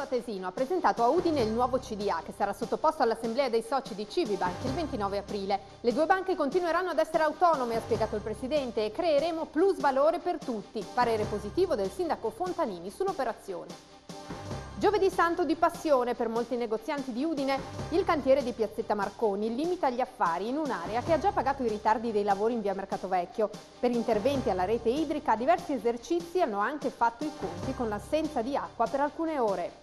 Porto Atesino ha presentato a Udine il nuovo CDA che sarà sottoposto all'assemblea dei soci di Civibank il 29 aprile. Le due banche continueranno ad essere autonome, ha spiegato il Presidente, e creeremo plus valore per tutti. Parere positivo del Sindaco Fontanini sull'operazione. Giovedì santo di passione per molti negozianti di Udine, il cantiere di Piazzetta Marconi limita gli affari in un'area che ha già pagato i ritardi dei lavori in via Mercato Vecchio. Per interventi alla rete idrica diversi esercizi hanno anche fatto i conti con l'assenza di acqua per alcune ore.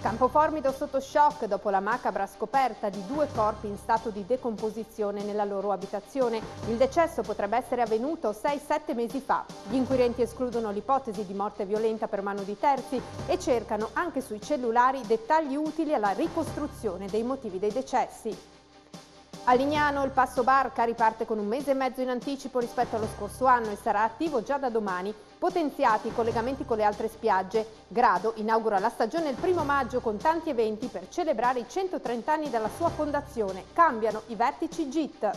Campoformido sotto shock dopo la macabra scoperta di due corpi in stato di decomposizione nella loro abitazione. Il decesso potrebbe essere avvenuto 6-7 mesi fa. Gli inquirenti escludono l'ipotesi di morte violenta per mano di terzi e cercano anche sui cellulari dettagli utili alla ricostruzione dei motivi dei decessi. A Lignano il passo barca riparte con un mese e mezzo in anticipo rispetto allo scorso anno e sarà attivo già da domani, potenziati i collegamenti con le altre spiagge. Grado inaugura la stagione il primo maggio con tanti eventi per celebrare i 130 anni dalla sua fondazione. Cambiano i vertici GIT.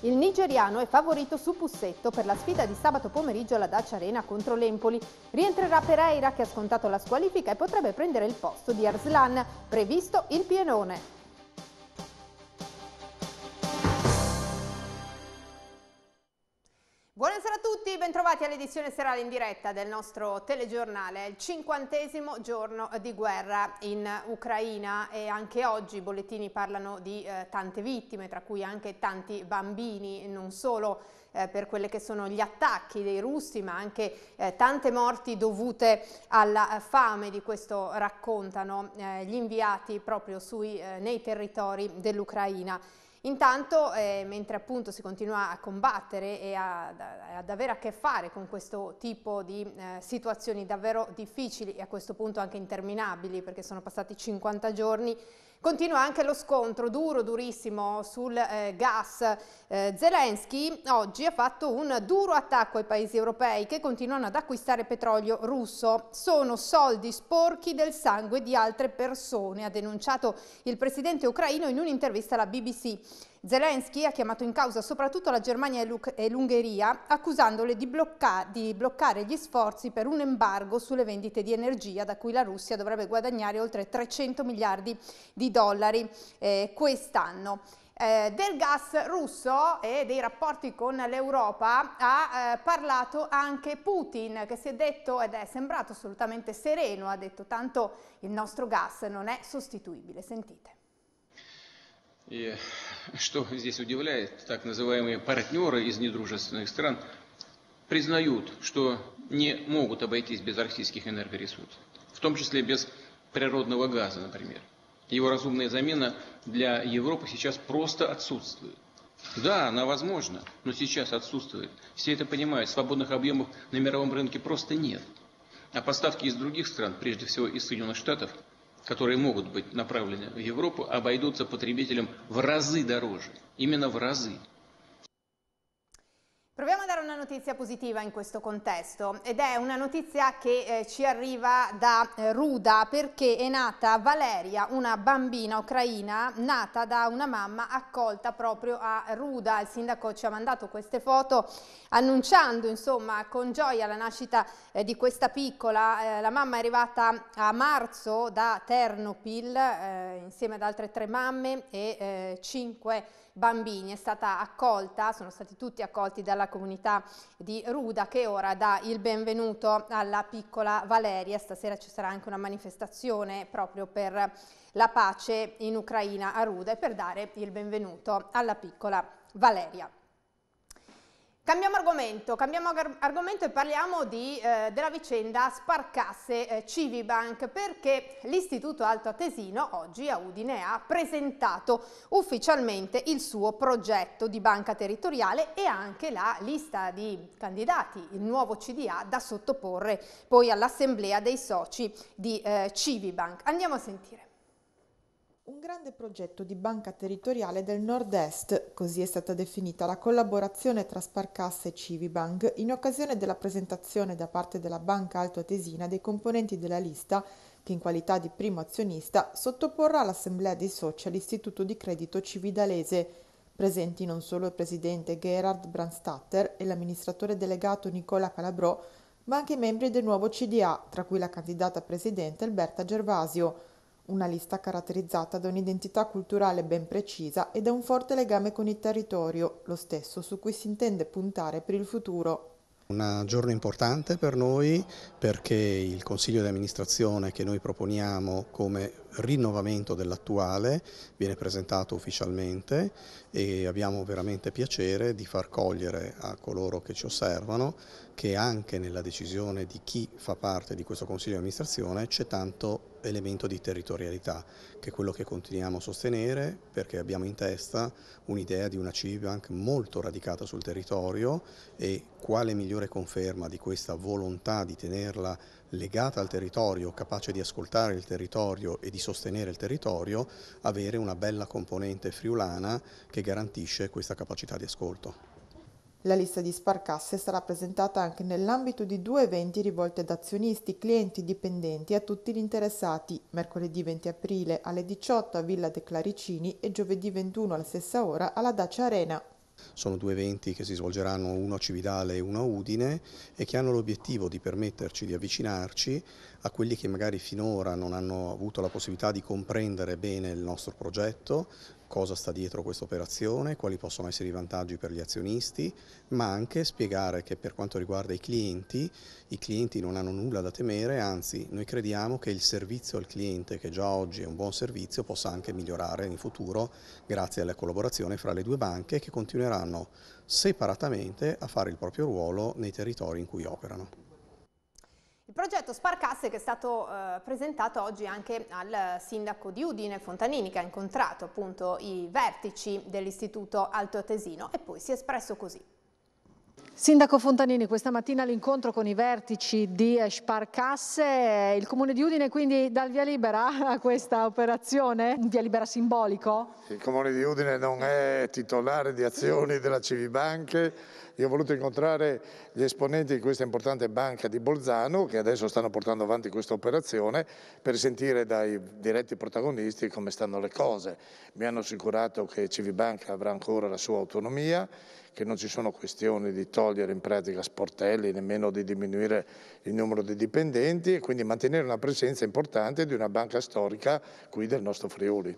Il nigeriano è favorito su Pussetto per la sfida di sabato pomeriggio alla Dacia Arena contro l'Empoli. Rientrerà Pereira che ha scontato la squalifica e potrebbe prendere il posto di Arslan, previsto il pienone. bentrovati all'edizione serale in diretta del nostro telegiornale, il cinquantesimo giorno di guerra in Ucraina e anche oggi i bollettini parlano di eh, tante vittime, tra cui anche tanti bambini, non solo eh, per quelli che sono gli attacchi dei russi, ma anche eh, tante morti dovute alla fame, di questo raccontano eh, gli inviati proprio sui, eh, nei territori dell'Ucraina. Intanto, eh, mentre appunto si continua a combattere e a, ad avere a che fare con questo tipo di eh, situazioni davvero difficili e a questo punto anche interminabili, perché sono passati 50 giorni, Continua anche lo scontro duro, durissimo sul eh, gas. Eh, Zelensky oggi ha fatto un duro attacco ai paesi europei che continuano ad acquistare petrolio russo. Sono soldi sporchi del sangue di altre persone, ha denunciato il presidente ucraino in un'intervista alla BBC. Zelensky ha chiamato in causa soprattutto la Germania e l'Ungheria, accusandole di, blocca di, bloccare gli sforzi per un embargo sulle vendite di energia, da cui la Russia dovrebbe guadagnare oltre 300 miliardi di dollari eh, quest'anno. Eh, del gas russo e dei rapporti con l'Europa ha eh, parlato anche Putin che si è detto ed è sembrato assolutamente sereno, ha detto tanto il nostro gas non è sostituibile, sentite. И что здесь удивляет, так называемые партнеры из недружественных стран признают, что не могут обойтись без российских энергоресурсов, в том числе без природного газа, например. Его разумная замена для Европы сейчас просто отсутствует. Да, она возможна, но сейчас отсутствует. Все это понимают, свободных объемов на мировом рынке просто нет. А поставки из других стран, прежде всего из Соединенных Штатов – которые могут быть направлены в Европу, обойдутся потребителям в разы дороже. Именно в разы. Proviamo a dare una notizia positiva in questo contesto ed è una notizia che eh, ci arriva da eh, Ruda perché è nata Valeria, una bambina ucraina nata da una mamma accolta proprio a Ruda. Il sindaco ci ha mandato queste foto annunciando insomma con gioia la nascita eh, di questa piccola. Eh, la mamma è arrivata a marzo da Ternopil eh, insieme ad altre tre mamme e eh, cinque bambini, è stata accolta, sono stati tutti accolti dalla comunità di Ruda che ora dà il benvenuto alla piccola Valeria, stasera ci sarà anche una manifestazione proprio per la pace in Ucraina a Ruda e per dare il benvenuto alla piccola Valeria. Cambiamo argomento, cambiamo argomento e parliamo di, eh, della vicenda Sparcasse eh, Civibank perché l'Istituto Alto Atesino oggi a Udine ha presentato ufficialmente il suo progetto di banca territoriale e anche la lista di candidati, il nuovo CDA da sottoporre poi all'assemblea dei soci di eh, Civibank. Andiamo a sentire. Un grande progetto di banca territoriale del Nord-Est, così è stata definita la collaborazione tra Sparcasse e Civibank in occasione della presentazione da parte della Banca Alto Atesina dei componenti della lista che in qualità di primo azionista sottoporrà all'Assemblea dei Soci all'Istituto di Credito Cividalese, presenti non solo il presidente Gerhard Brandstatter e l'amministratore delegato Nicola Calabrò, ma anche i membri del nuovo CDA, tra cui la candidata presidente Alberta Gervasio una lista caratterizzata da un'identità culturale ben precisa e da un forte legame con il territorio, lo stesso su cui si intende puntare per il futuro. Un giorno importante per noi perché il Consiglio di amministrazione che noi proponiamo come rinnovamento dell'attuale, viene presentato ufficialmente e abbiamo veramente piacere di far cogliere a coloro che ci osservano che anche nella decisione di chi fa parte di questo Consiglio di amministrazione c'è tanto elemento di territorialità, che è quello che continuiamo a sostenere perché abbiamo in testa un'idea di una Cibank molto radicata sul territorio e quale migliore conferma di questa volontà di tenerla legata al territorio, capace di ascoltare il territorio e di sostenere il territorio, avere una bella componente friulana che garantisce questa capacità di ascolto. La lista di sparcasse sarà presentata anche nell'ambito di due eventi rivolti ad azionisti, clienti, dipendenti e a tutti gli interessati, mercoledì 20 aprile alle 18 a Villa De Claricini e giovedì 21 alla stessa ora alla Dacia Arena. Sono due eventi che si svolgeranno uno a Cividale e uno a Udine e che hanno l'obiettivo di permetterci di avvicinarci a quelli che magari finora non hanno avuto la possibilità di comprendere bene il nostro progetto, cosa sta dietro questa operazione, quali possono essere i vantaggi per gli azionisti, ma anche spiegare che per quanto riguarda i clienti, i clienti non hanno nulla da temere, anzi noi crediamo che il servizio al cliente, che già oggi è un buon servizio, possa anche migliorare in futuro grazie alla collaborazione fra le due banche che continueranno separatamente a fare il proprio ruolo nei territori in cui operano progetto Sparcasse che è stato eh, presentato oggi anche al sindaco di Udine Fontanini che ha incontrato appunto i vertici dell'istituto Alto Tesino e poi si è espresso così. Sindaco Fontanini, questa mattina l'incontro con i vertici di Sparcasse, eh, il Comune di Udine quindi dal via libera a questa operazione? Un via libera simbolico? Il Comune di Udine non è titolare di azioni della Civibanche, io ho voluto incontrare gli esponenti di questa importante banca di Bolzano che adesso stanno portando avanti questa operazione per sentire dai diretti protagonisti come stanno le cose. Mi hanno assicurato che Civibanca avrà ancora la sua autonomia, che non ci sono questioni di togliere in pratica sportelli, nemmeno di diminuire il numero di dipendenti e quindi mantenere una presenza importante di una banca storica qui del nostro Friuli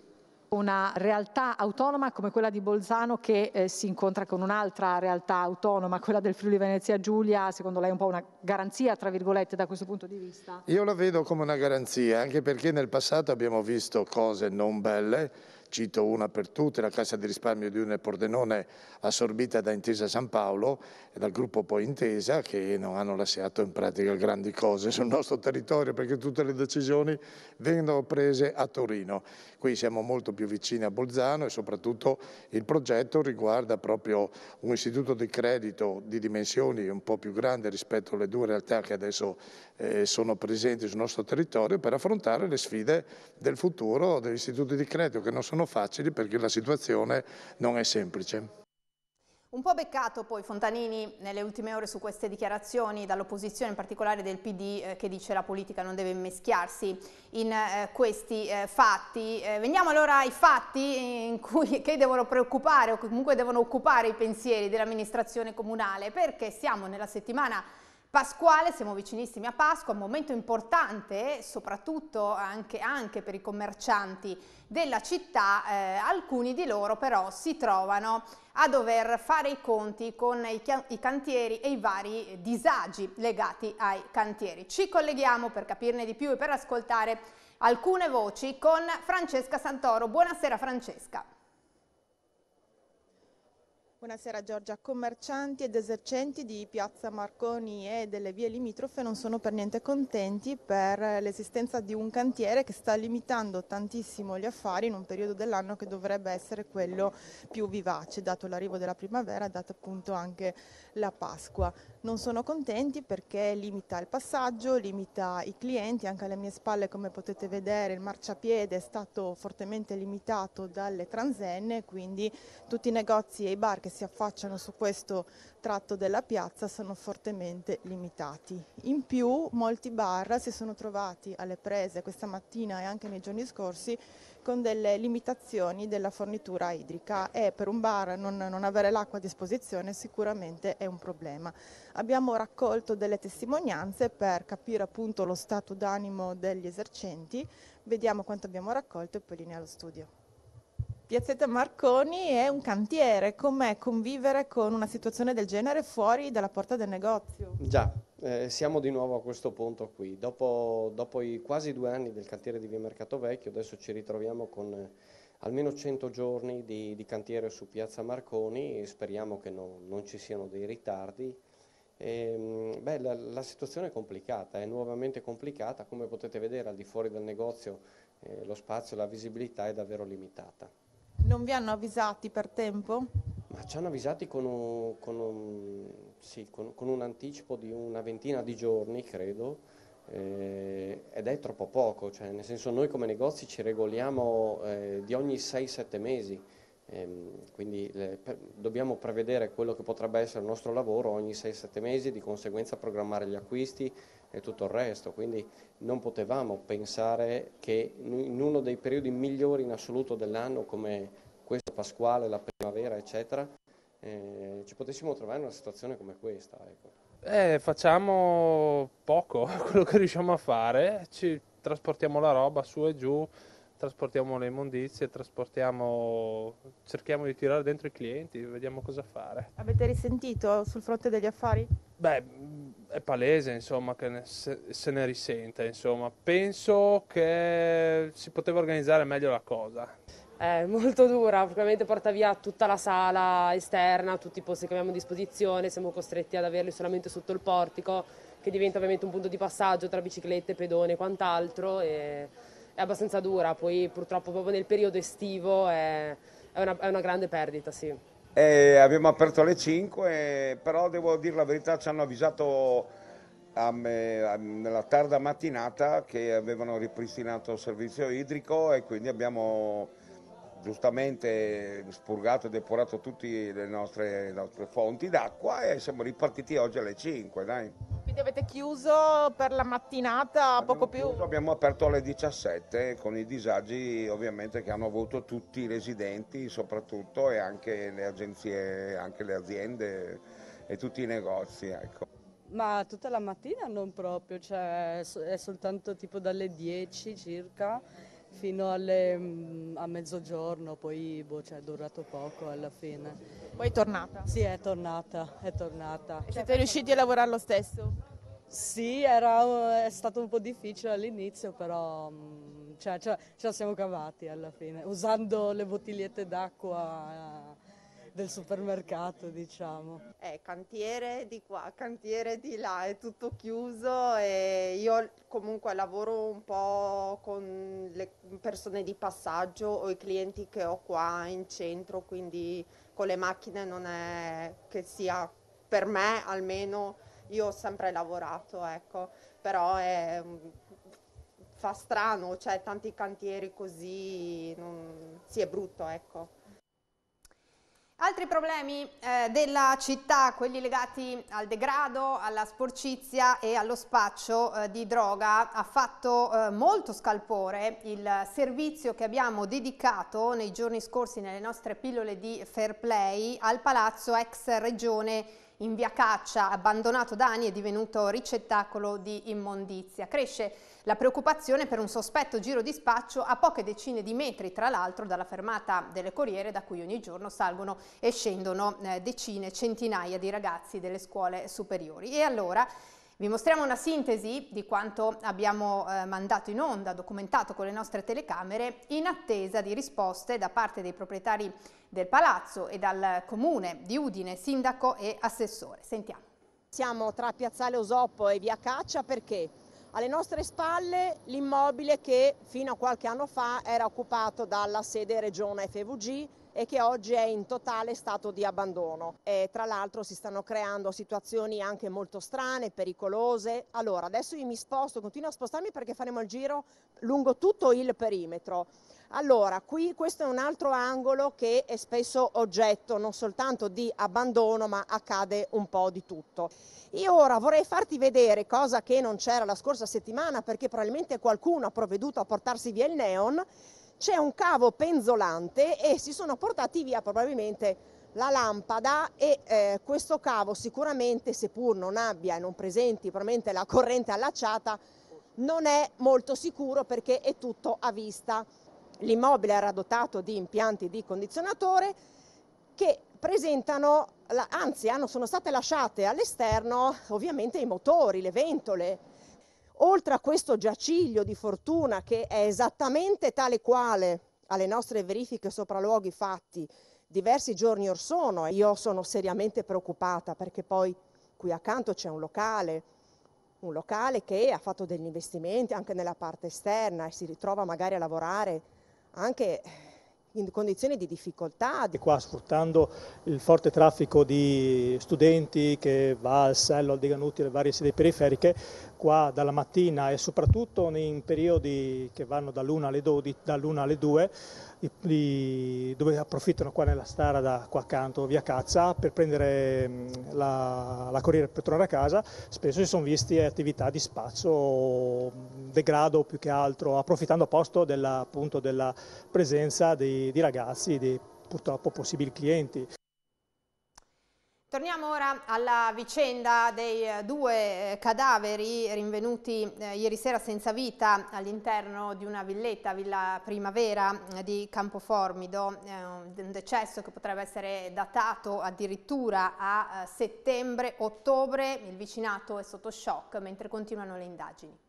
una realtà autonoma come quella di Bolzano che eh, si incontra con un'altra realtà autonoma, quella del Friuli Venezia Giulia, secondo lei è un po' una garanzia, tra virgolette, da questo punto di vista? Io la vedo come una garanzia, anche perché nel passato abbiamo visto cose non belle cito una per tutte, la Cassa di risparmio di Unione Pordenone assorbita da Intesa San Paolo e dal gruppo poi Intesa che non hanno lasciato in pratica grandi cose sul nostro territorio perché tutte le decisioni vengono prese a Torino. Qui siamo molto più vicini a Bolzano e soprattutto il progetto riguarda proprio un istituto di credito di dimensioni un po' più grande rispetto alle due realtà che adesso eh, sono presenti sul nostro territorio per affrontare le sfide del futuro degli istituti di credito che non sono sono facili perché la situazione non è semplice. Un po' beccato poi Fontanini nelle ultime ore su queste dichiarazioni dall'opposizione, in particolare del PD, eh, che dice la politica non deve meschiarsi in eh, questi eh, fatti. Eh, veniamo allora ai fatti cui, che devono preoccupare o comunque devono occupare i pensieri dell'amministrazione comunale, perché siamo nella settimana Pasquale, siamo vicinissimi a Pasqua, un momento importante soprattutto anche, anche per i commercianti della città, eh, alcuni di loro però si trovano a dover fare i conti con i, i cantieri e i vari disagi legati ai cantieri. Ci colleghiamo per capirne di più e per ascoltare alcune voci con Francesca Santoro. Buonasera Francesca. Buonasera Giorgia, commercianti ed esercenti di Piazza Marconi e delle vie limitrofe non sono per niente contenti per l'esistenza di un cantiere che sta limitando tantissimo gli affari in un periodo dell'anno che dovrebbe essere quello più vivace, dato l'arrivo della primavera, dato appunto anche la Pasqua. Non sono contenti perché limita il passaggio, limita i clienti, anche alle mie spalle come potete vedere il marciapiede è stato fortemente limitato dalle transenne, quindi tutti i negozi e i bar che si affacciano su questo tratto della piazza sono fortemente limitati. In più molti bar si sono trovati alle prese questa mattina e anche nei giorni scorsi con delle limitazioni della fornitura idrica e per un bar non, non avere l'acqua a disposizione sicuramente è un problema. Abbiamo raccolto delle testimonianze per capire appunto lo stato d'animo degli esercenti, vediamo quanto abbiamo raccolto e poi linea allo studio. Piazzetta Marconi è un cantiere, com'è convivere con una situazione del genere fuori dalla porta del negozio? Già, eh, siamo di nuovo a questo punto qui. Dopo, dopo, i quasi due anni del cantiere di Via Mercato Vecchio, adesso ci ritroviamo con eh, almeno 100 giorni di, di, cantiere su Piazza Marconi e speriamo che no, non ci siano dei ritardi. E, ehm, beh, la, la, situazione è complicata, è nuovamente complicata, come potete vedere al di fuori del negozio eh, lo spazio, la visibilità è davvero limitata. Non vi hanno avvisati per tempo? Ma ci hanno avvisati con un, con un, sì, con, con un anticipo di una ventina di giorni, credo, eh, ed è troppo poco, cioè, nel senso noi come negozi ci regoliamo eh, di ogni 6-7 mesi, ehm, quindi le, per, dobbiamo prevedere quello che potrebbe essere il nostro lavoro ogni 6-7 mesi, di conseguenza programmare gli acquisti e tutto il resto, quindi non potevamo pensare che in uno dei periodi migliori in assoluto dell'anno come questa pasquale, la primavera, eccetera, eh, ci potessimo trovare in una situazione come questa. Ecco. Eh, facciamo poco quello che riusciamo a fare, ci trasportiamo la roba su e giù, trasportiamo le immondizie, trasportiamo, cerchiamo di tirare dentro i clienti, vediamo cosa fare. Avete risentito sul fronte degli affari? Beh, è palese insomma, che se, se, ne risente, insomma. penso che si poteva organizzare meglio la cosa eh, molto dura, praticamente porta via tutta la sala esterna, tutti i posti che abbiamo a disposizione, siamo costretti ad averli solamente sotto il portico, che diventa ovviamente un punto di passaggio tra biciclette, pedone e quant'altro. E è abbastanza dura, poi purtroppo proprio nel periodo estivo è, è, una, è una, grande perdita, sì. eh, abbiamo aperto alle 5, però devo dire la verità, ci hanno avvisato a me, a, nella tarda mattinata che avevano ripristinato il servizio idrico e quindi abbiamo giustamente spurgato e depurato tutte le nostre, le nostre fonti d'acqua e siamo ripartiti oggi alle 5. Dai. Quindi avete chiuso per la mattinata abbiamo poco più? Chiuso, abbiamo aperto alle 17 con i disagi ovviamente che hanno avuto tutti i residenti soprattutto e anche le agenzie, anche le aziende e tutti i negozi. Ecco. Ma tutta la mattina non proprio, cioè è soltanto tipo dalle 10 circa fino alle, mm, a mezzogiorno, poi boh, cioè, è durato poco alla fine. Poi è tornata? Sì, è tornata, è tornata. E siete riusciti a lavorare lo stesso? Sì, era, è stato un po' difficile all'inizio, però mm, cioè, ce, ce la siamo cavati alla fine, usando le bottigliette d'acqua del supermercato, diciamo. Eh, cantiere di qua, cantiere di là, è tutto chiuso e io comunque lavoro un po' con le persone di passaggio o i clienti che ho qua in centro, quindi con le macchine non è che sia per me almeno io ho sempre lavorato, ecco, però è, mm, fa strano, cioè tanti cantieri così, non, sì è brutto, ecco. Altri problemi eh, della città, quelli legati al degrado, alla sporcizia e allo spaccio eh, di droga, ha fatto eh, molto scalpore il servizio che abbiamo dedicato nei giorni scorsi nelle nostre pillole di Fair Play al palazzo ex regione in via Caccia, abbandonato da anni e divenuto ricettacolo di immondizia. Cresce la preoccupazione per un sospetto giro di spaccio a poche decine di metri, tra l'altro, dalla fermata delle Corriere, da cui ogni giorno salgono e scendono eh, decine, centinaia di ragazzi delle scuole superiori. E allora... Vi mostriamo una sintesi di quanto abbiamo eh, mandato in onda, documentato con le nostre telecamere, in attesa di risposte da parte dei proprietari del palazzo e dal comune di Udine, sindaco e assessore. Sentiamo. Siamo tra Piazzale Osoppo e Via Caccia perché alle nostre spalle l'immobile che fino a qualche anno fa era occupato dalla sede Regione FVG e che oggi è in totale stato di abbandono. E, tra l'altro si stanno creando situazioni anche molto strane, pericolose. Allora, adesso io mi sposto, continuo a spostarmi perché faremo il giro lungo tutto il perimetro. Allora, qui questo è un altro angolo che è spesso oggetto non soltanto di abbandono, ma accade un po' di tutto. Io ora vorrei farti vedere cosa che non c'era la scorsa settimana perché probabilmente qualcuno ha provveduto a portarsi via il neon, c'è un cavo penzolante e si sono portati via probabilmente la lampada e eh, questo cavo sicuramente seppur non abbia e non presenti probabilmente la corrente allacciata non è molto sicuro perché è tutto a vista. L'immobile era dotato di impianti di condizionatore che presentano, anzi hanno, sono state lasciate all'esterno ovviamente i motori, le ventole. Oltre a questo giaciglio di fortuna che è esattamente tale quale alle nostre verifiche sopralluoghi fatti diversi giorni or sono, io sono seriamente preoccupata perché poi qui accanto c'è un locale, un locale che ha fatto degli investimenti anche nella parte esterna e si ritrova magari a lavorare anche in condizioni di difficoltà. E qua sfruttando il forte traffico di studenti che va al Sello, al Deganuti, alle varie sedi periferiche, qua dalla mattina e soprattutto in periodi che vanno dall'una alle, 12, dall'1 alle 2 i, dove approfittano qua nella strada, qua accanto, via Cazza, per prendere mm, la, la corriera per tornare a casa, spesso si sono visti attività di spazio, mm, degrado più che altro, approfittando apposto della, appunto della presenza di, di ragazzi, di purtroppo possibili clienti. Torniamo ora alla vicenda dei eh, due eh, cadaveri rinvenuti eh, ieri sera senza vita all'interno di una villetta, Villa Primavera di Campoformido, un decesso che potrebbe essere datato addirittura a settembre-ottobre, il vicinato è sotto shock mentre continuano le indagini.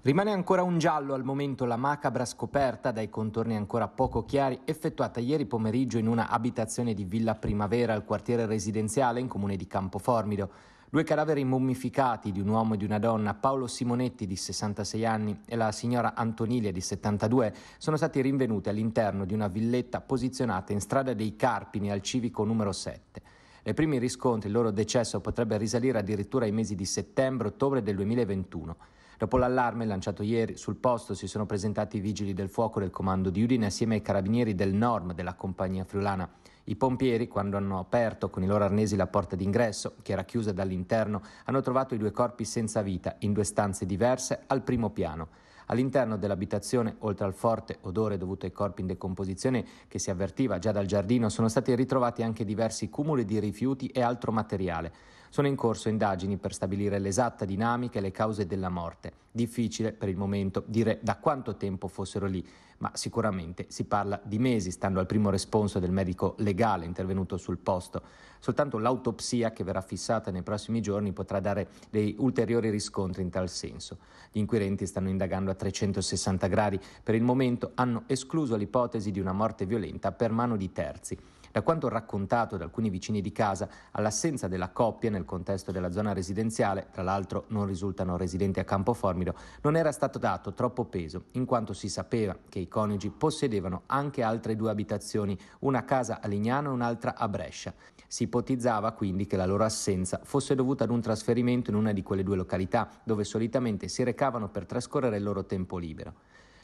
Rimane ancora un giallo al momento la macabra scoperta dai contorni ancora poco chiari effettuata ieri pomeriggio in una abitazione di Villa Primavera al quartiere residenziale in comune di Campoformido. Due cadaveri mummificati di un uomo e di una donna, Paolo Simonetti di 66 anni e la signora Antonilia di 72, sono stati rinvenuti all'interno di una villetta posizionata in strada dei Carpini al civico numero 7. Nei primi riscontri il loro decesso potrebbe risalire addirittura ai mesi di settembre-ottobre del 2021. Dopo l'allarme lanciato ieri, sul posto si sono presentati i vigili del fuoco del comando di Udine assieme ai carabinieri del Norm della compagnia friulana. I pompieri, quando hanno aperto con i loro arnesi la porta d'ingresso, che era chiusa dall'interno, hanno trovato i due corpi senza vita, in due stanze diverse, al primo piano. All'interno dell'abitazione, oltre al forte odore dovuto ai corpi in decomposizione che si avvertiva già dal giardino, sono stati ritrovati anche diversi cumuli di rifiuti e altro materiale. Sono in corso indagini per stabilire l'esatta dinamica e le cause della morte. Difficile per il momento dire da quanto tempo fossero lì, ma sicuramente si parla di mesi, stando al primo responso del medico legale intervenuto sul posto. Soltanto l'autopsia che verrà fissata nei prossimi giorni potrà dare dei ulteriori riscontri in tal senso. Gli inquirenti stanno indagando a 360 gradi. Per il momento hanno escluso l'ipotesi di una morte violenta per mano di terzi. Da quanto raccontato da alcuni vicini di casa, all'assenza della coppia nel contesto della zona residenziale, tra l'altro non risultano residenti a Campoformido, non era stato dato troppo peso, in quanto si sapeva che i coniugi possedevano anche altre due abitazioni, una casa a Lignano e un'altra a Brescia. Si ipotizzava quindi che la loro assenza fosse dovuta ad un trasferimento in una di quelle due località, dove solitamente si recavano per trascorrere il loro tempo libero.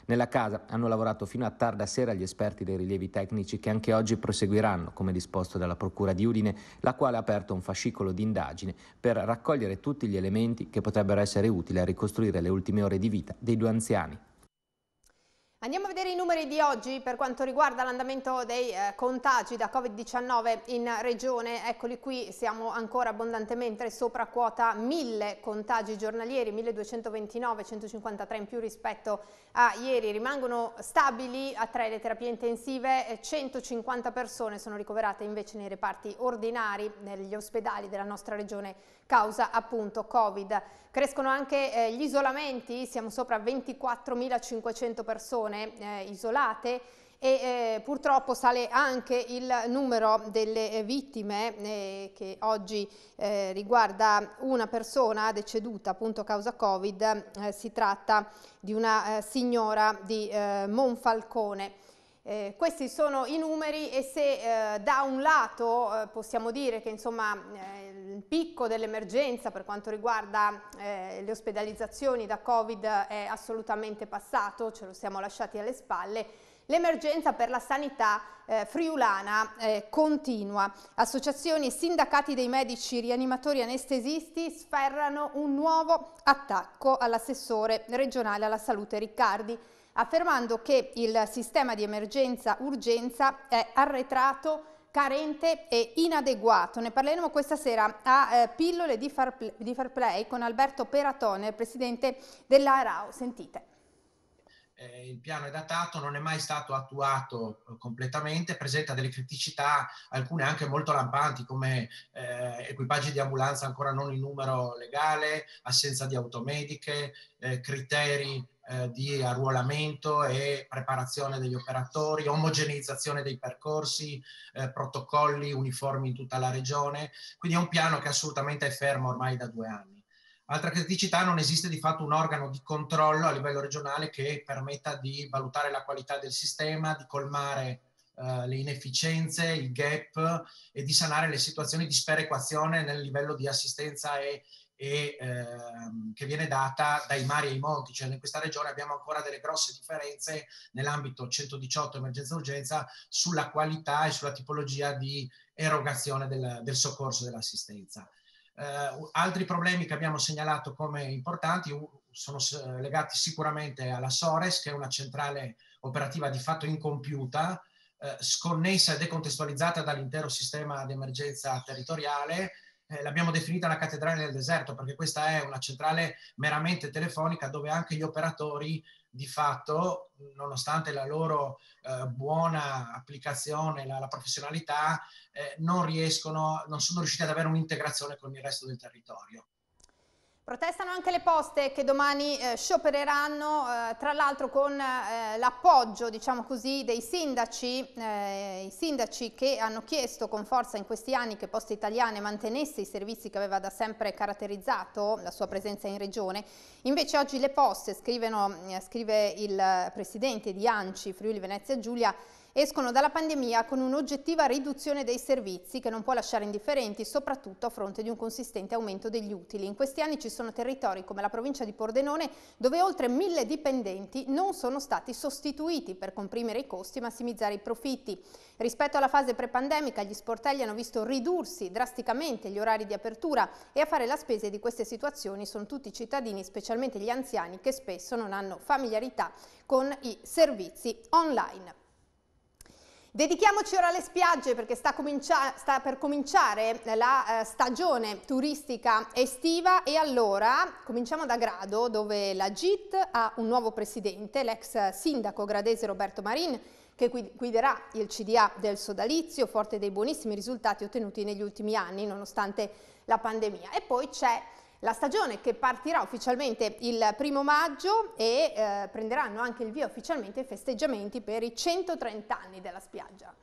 Nella casa hanno lavorato fino a tarda sera gli esperti dei rilievi tecnici che anche oggi proseguiranno, come disposto dalla Procura di Udine, la quale ha aperto un fascicolo di indagine per raccogliere tutti gli elementi che potrebbero essere utili a ricostruire le ultime ore di vita dei due anziani. Andiamo a vedere i numeri di oggi per quanto riguarda l'andamento dei eh, contagi da Covid-19 in regione. Eccoli qui, siamo ancora abbondantemente sopra quota 1000 contagi giornalieri, 1229, 153 in più rispetto a ah, ieri rimangono stabili a tre le terapie intensive, 150 eh, persone sono ricoverate invece nei reparti ordinari negli ospedali della nostra regione causa appunto Covid. Crescono anche eh, gli isolamenti, siamo sopra 24.500 persone eh, isolate e eh, purtroppo sale anche il numero delle eh, vittime eh, che oggi eh, riguarda una persona deceduta appunto a causa Covid, eh, si tratta di una eh, signora di Monfalcone. Eh, questi sono i numeri e se eh, da un lato eh, possiamo dire che insomma, il picco dell'emergenza per quanto riguarda le ospedalizzazioni da Covid è assolutamente passato, ce lo siamo lasciati alle spalle, L'emergenza per la sanità eh, friulana eh, continua. Associazioni e sindacati dei medici rianimatori anestesisti sferrano un nuovo attacco all'assessore regionale alla salute Riccardi, affermando che il sistema di emergenza-urgenza è arretrato, carente e inadeguato. Ne parleremo questa sera a eh, Pillole di Fair Play, di Fair Play con Alberto Peratone, presidente dell'ARAO. Sentite eh, il piano è datato, non è mai stato attuato eh, completamente, presenta delle criticità, alcune anche molto lampanti come eh, equipaggi di ambulanza ancora non in numero legale, assenza di automediche, eh, criteri eh, di arruolamento e preparazione degli operatori, omogeneizzazione dei percorsi, eh, protocolli uniformi in tutta la regione. Quindi è un piano che assolutamente è fermo ormai da due anni. Altra criticità, non esiste di fatto un organo di controllo a livello regionale che permetta di valutare la qualità del sistema, di colmare eh, le inefficienze, il gap e di sanare le situazioni di sperequazione nel livello di assistenza e, e, ehm, che viene data dai mari ai monti. Cioè in questa regione abbiamo ancora delle grosse differenze nell'ambito 118 emergenza-urgenza sulla qualità e sulla tipologia di erogazione del, del soccorso e dell'assistenza. Eh, altri problemi che abbiamo segnalato come importanti sono eh, legati sicuramente alla Sores, che è una centrale operativa di fatto incompiuta, eh, sconnessa e decontestualizzata dall'intero sistema d'emergenza territoriale, eh, l'abbiamo definita la cattedrale del deserto perché questa è una centrale meramente telefonica dove anche gli operatori di fatto, nonostante la loro eh, buona applicazione, la, la professionalità, eh, non riescono, non sono riusciti ad avere un'integrazione con il resto del territorio. Protestano anche le poste che domani eh, sciopereranno, eh, tra l'altro con eh, l'appoggio diciamo dei sindaci, eh, i sindaci che hanno chiesto con forza in questi anni che Poste Italiane mantenesse i servizi che aveva da sempre caratterizzato la sua presenza in regione. Invece oggi le poste, scrivono, eh, scrive il presidente di Anci Friuli Venezia Giulia, escono dalla pandemia con un'oggettiva riduzione dei servizi che non può lasciare indifferenti, soprattutto a fronte di un consistente aumento degli utili. In questi anni ci sono territori come la provincia di Pordenone dove oltre mille dipendenti non sono stati sostituiti per comprimere i costi e massimizzare i profitti. Rispetto alla fase pre-pandemica gli sportelli hanno visto ridursi drasticamente gli orari di apertura e a fare la spesa di queste situazioni sono tutti i cittadini, specialmente gli anziani, che spesso non hanno familiarità con i servizi online. Dedichiamoci ora alle spiagge perché sta, sta per cominciare eh, la eh, stagione turistica estiva e allora cominciamo da Grado dove la GIT ha un nuovo presidente, l'ex sindaco gradese Roberto Marin che guiderà il CDA del sodalizio, forte dei buonissimi risultati ottenuti negli ultimi anni nonostante la pandemia. E poi c'è la stagione che partirà ufficialmente il primo maggio e eh, prenderanno anche il via ufficialmente i festeggiamenti per i 130 anni della spiaggia.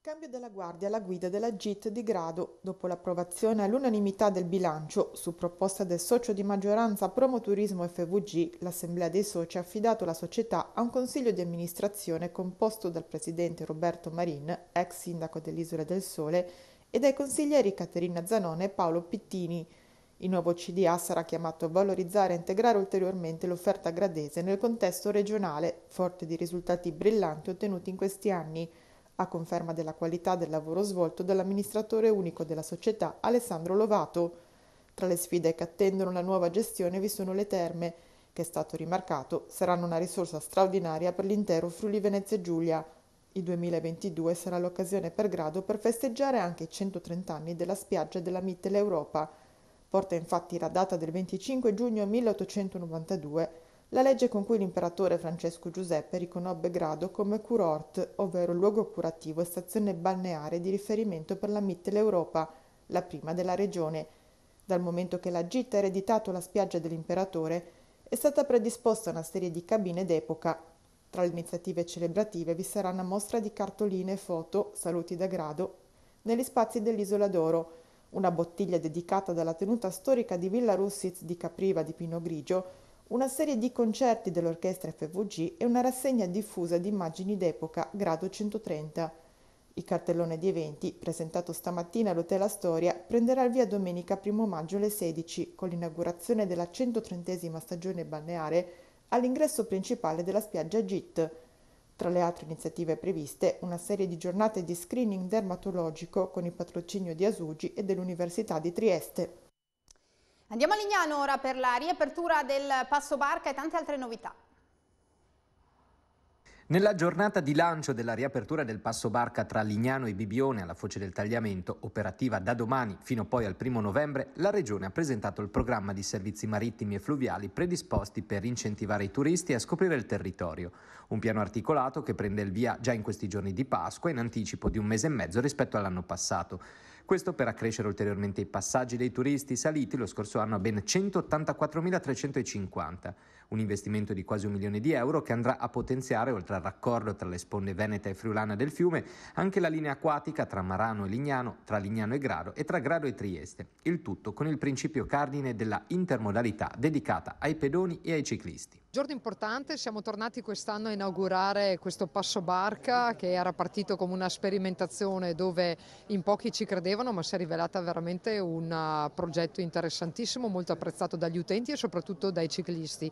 Cambio della guardia alla guida della GIT di Grado. Dopo l'approvazione all'unanimità del bilancio, su proposta del socio di maggioranza Promoturismo FVG, l'Assemblea dei Soci ha affidato la società a un consiglio di amministrazione composto dal presidente Roberto Marin, ex sindaco dell'Isola del Sole, e dai consiglieri Caterina Zanone e Paolo Pittini. Il nuovo CDA sarà chiamato a valorizzare e integrare ulteriormente l'offerta gradese nel contesto regionale, forte di risultati brillanti ottenuti in questi anni, a conferma della qualità del lavoro svolto dall'amministratore unico della società Alessandro Lovato. Tra le sfide che attendono la nuova gestione vi sono le terme, che è stato rimarcato saranno una risorsa straordinaria per l'intero Friuli Venezia Giulia. Il 2022 sarà l'occasione per grado per festeggiare anche i 130 anni della spiaggia della Mitteleuropa Europa Porta infatti la data del 25 giugno 1892 la legge con cui l'imperatore Francesco Giuseppe riconobbe Grado come curort, ovvero luogo curativo e stazione balneare di riferimento per la Mitteleuropa, la prima della regione. Dal momento che la gita ha ereditato la spiaggia dell'imperatore, è stata predisposta una serie di cabine d'epoca. Tra le iniziative celebrative vi sarà una mostra di cartoline e foto, saluti da Grado, negli spazi dell'Isola d'Oro, una bottiglia dedicata dalla tenuta storica di Villa Russitz di Capriva di Pino Grigio, una serie di concerti dell'orchestra FVG e una rassegna diffusa di immagini d'epoca grado 130. Il cartellone di eventi, presentato stamattina all'Hotel Astoria, prenderà il via domenica 1 maggio alle 16 con l'inaugurazione della 130 stagione balneare all'ingresso principale della spiaggia Git. Tra le altre iniziative previste, una serie di giornate di screening dermatologico con il patrocinio di Asugi e dell'Università di Trieste. Andiamo a Lignano ora per la riapertura del Passo Barca e tante altre novità. Nella giornata di lancio della riapertura del passo barca tra Lignano e Bibione alla foce del tagliamento, operativa da domani fino poi al 1 novembre, la Regione ha presentato il programma di servizi marittimi e fluviali predisposti per incentivare i turisti a scoprire il territorio. Un piano articolato che prende il via già in questi giorni di Pasqua, in anticipo di un mese e mezzo rispetto all'anno passato. Questo per accrescere ulteriormente i passaggi dei turisti saliti lo scorso anno a ben 184.350 un investimento di quasi un milione di euro che andrà a potenziare, oltre al raccordo tra le sponde veneta e friulana del fiume, anche la linea acquatica tra Marano e Lignano, tra Lignano e Grado e tra Grado e Trieste, il tutto con il principio cardine della intermodalità dedicata ai pedoni e ai ciclisti. Giorno importante, siamo tornati quest'anno a inaugurare questo passo barca che era partito come una sperimentazione dove in pochi ci credevano ma si è rivelata veramente un eh, progetto interessantissimo, molto apprezzato dagli utenti e soprattutto dai ciclisti.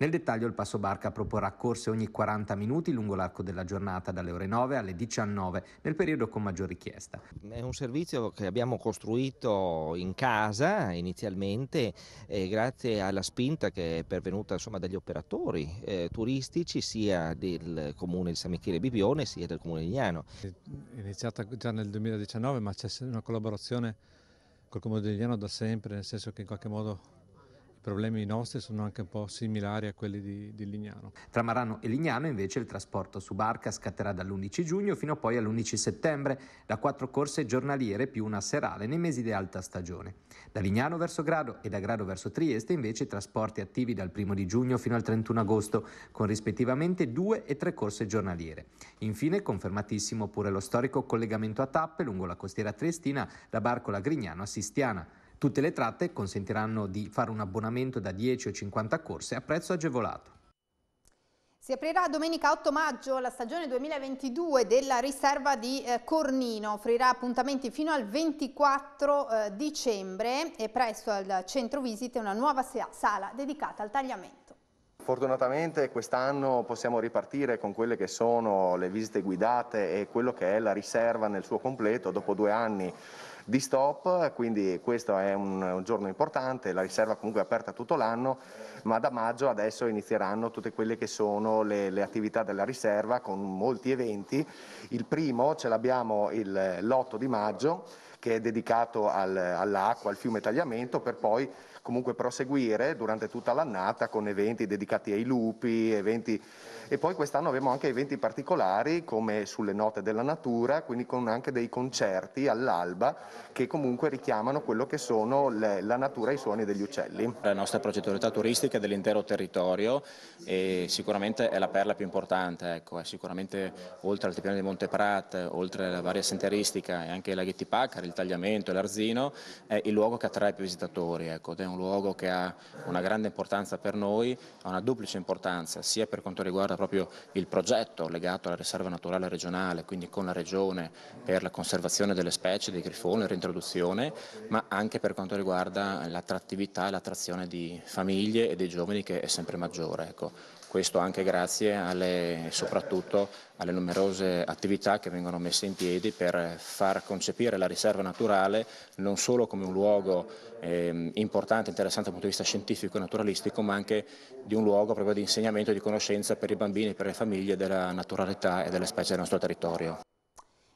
Nel dettaglio il passo barca proporrà corse ogni 40 minuti lungo l'arco della giornata dalle ore 9 alle 19 nel periodo con maggior richiesta. È un servizio che abbiamo costruito in casa inizialmente eh, grazie alla spinta che è pervenuta insomma, dagli operatori eh, turistici sia del comune di San Michele Bibione sia del comune di Gnano. È iniziata già nel 2019 ma c'è una collaborazione col comune di Gnano da sempre, nel senso che in qualche modo i problemi nostri sono anche un po' similari a quelli di, di, Lignano. Tra Marano e Lignano invece il trasporto su barca scatterà dall'11 giugno fino poi all'11 settembre, da quattro corse giornaliere più una serale nei mesi di alta stagione. Da Lignano verso Grado e da Grado verso Trieste invece trasporti attivi dal 1 di giugno fino al 31 agosto, con rispettivamente due e tre corse giornaliere. Infine confermatissimo pure lo storico collegamento a tappe lungo la costiera triestina da Barcola Grignano a Sistiana. Tutte le tratte consentiranno di fare un abbonamento da 10 o 50 corse a prezzo agevolato. Si aprirà domenica 8 maggio la stagione 2022 della riserva di eh, Cornino, offrirà appuntamenti fino al 24 eh, dicembre e presso al centro visite una nuova sala dedicata al tagliamento. Fortunatamente quest'anno possiamo ripartire con quelle che sono le visite guidate e quello che è la riserva nel suo completo dopo due anni di stop, quindi questo è un, un giorno importante, la riserva comunque è aperta tutto l'anno, ma da maggio adesso inizieranno tutte quelle che sono le, le attività della riserva con molti eventi. Il primo ce l'abbiamo l'8 di maggio che è dedicato al, all'acqua, al fiume Tagliamento, per poi comunque proseguire durante tutta l'annata con eventi dedicati ai lupi, eventi e poi quest'anno abbiamo anche eventi particolari come sulle note della natura, quindi con anche dei concerti all'alba che comunque richiamano quello che sono le, la natura e i suoni degli uccelli. La nostra progettualità turistica è dell'intero territorio e sicuramente è la perla più importante, ecco, sicuramente oltre al all'altipiano di Monte Prat, oltre alla varia sentieristica e anche i laghetti Pacari, il Tagliamento e l'Arzino, è il luogo che attrae più visitatori, ecco, ed è un luogo che ha una grande importanza per noi, ha una duplice importanza sia per quanto riguarda proprio il progetto legato alla riserva naturale regionale, quindi con la regione per la conservazione delle specie, dei grifoni, la reintroduzione, ma anche per quanto riguarda l'attrattività e l'attrazione di famiglie e dei giovani che è sempre maggiore. Ecco questo anche grazie alle, soprattutto alle numerose attività che vengono messe in piedi per far concepire la riserva naturale non solo come un luogo eh, importante, interessante dal punto di vista scientifico e naturalistico, ma anche di un luogo proprio di insegnamento e di conoscenza per i bambini e per le famiglie della naturalità e delle specie del nostro territorio.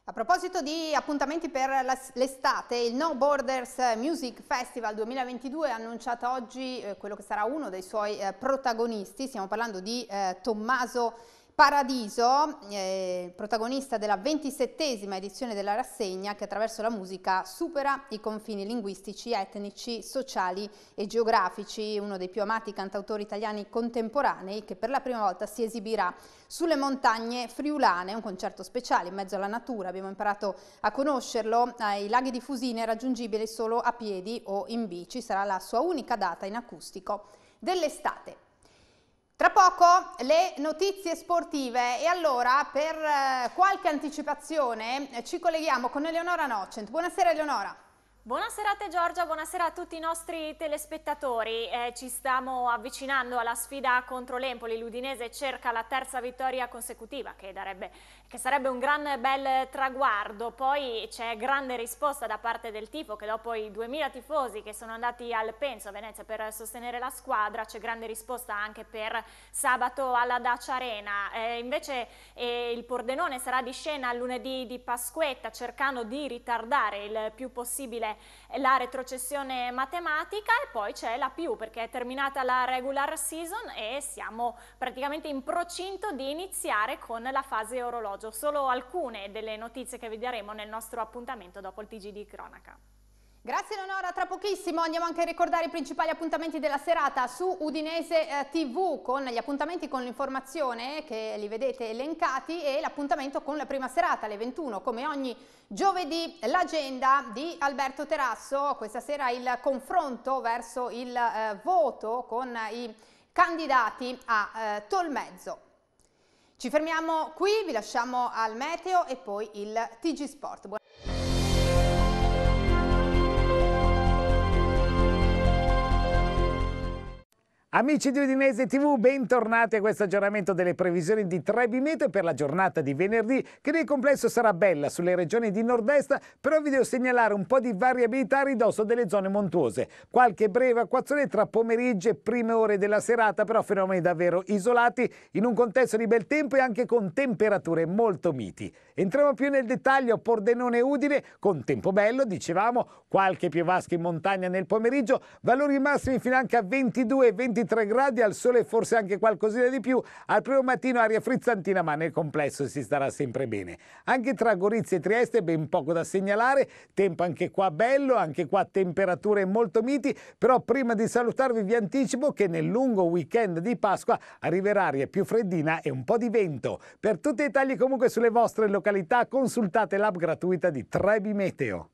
A proposito di appuntamenti per l'estate, il No Borders Music Festival 2022 ha annunciato oggi eh, quello che sarà uno dei suoi eh, protagonisti, stiamo parlando di eh, Tommaso Paradiso, eh, protagonista della ventisettesima edizione della rassegna che attraverso la musica supera i confini linguistici, etnici, sociali e geografici, uno dei più amati cantautori italiani contemporanei che per la prima volta si esibirà sulle montagne friulane, un concerto speciale in mezzo alla natura, abbiamo imparato a conoscerlo, ai eh, laghi di Fusine raggiungibile solo a piedi o in bici, sarà la sua unica data in acustico dell'estate. Tra poco le notizie sportive e allora per eh, qualche anticipazione eh, ci colleghiamo con Eleonora Nocent. Buonasera Eleonora. Buonasera a te Giorgia, buonasera a tutti i nostri telespettatori. Eh, ci stiamo avvicinando alla sfida contro l'Empoli. L'Udinese cerca la terza vittoria consecutiva che darebbe che sarebbe un gran bel traguardo. Poi c'è grande risposta da parte del tifo che dopo i 2000 tifosi che sono andati al Penso a Venezia per sostenere la squadra, c'è grande risposta anche per sabato alla Dacia Arena. Eh, invece eh, il Pordenone sarà di scena lunedì di Pasquetta cercando di ritardare il più possibile la retrocessione matematica e poi c'è la più perché è terminata la regular season e siamo praticamente in procinto di iniziare con la fase orologio orologio, solo alcune delle notizie che vi daremo nel nostro appuntamento dopo il TG di cronaca. Grazie Leonora, tra pochissimo andiamo anche a ricordare i principali appuntamenti della serata su Udinese eh, TV con gli appuntamenti con l'informazione che li vedete elencati e l'appuntamento con la prima serata alle 21 come ogni giovedì l'agenda di Alberto Terasso, questa sera il confronto verso il eh, voto con i candidati a eh, Tolmezzo. Ci fermiamo qui, vi lasciamo al meteo e poi il TG Sport. Buon Amici di Udinese TV, bentornati a questo aggiornamento delle previsioni di Trebimete per la giornata di venerdì che nel complesso sarà bella sulle regioni di nord-est, però vi devo segnalare un po' di variabilità a ridosso delle zone montuose. Qualche breve acquazzone tra pomeriggio e prime ore della serata, però fenomeni davvero isolati in un contesto di bel tempo e anche con temperature molto miti. Entriamo più nel dettaglio Pordenone Udine con tempo bello, dicevamo, qualche piovasca in montagna nel pomeriggio, valori massimi fino anche a 22 23 23 gradi al sole e forse anche qualcosina di più, al primo mattino aria frizzantina ma nel complesso si starà sempre bene. Anche tra Gorizia e Trieste ben poco da segnalare, tempo anche qua bello, anche qua temperature molto miti, però prima di salutarvi vi anticipo che nel lungo weekend di Pasqua arriverà aria più freddina e un po' di vento. Per tutti i tagli comunque sulle vostre località consultate l'app gratuita di Trebi Meteo.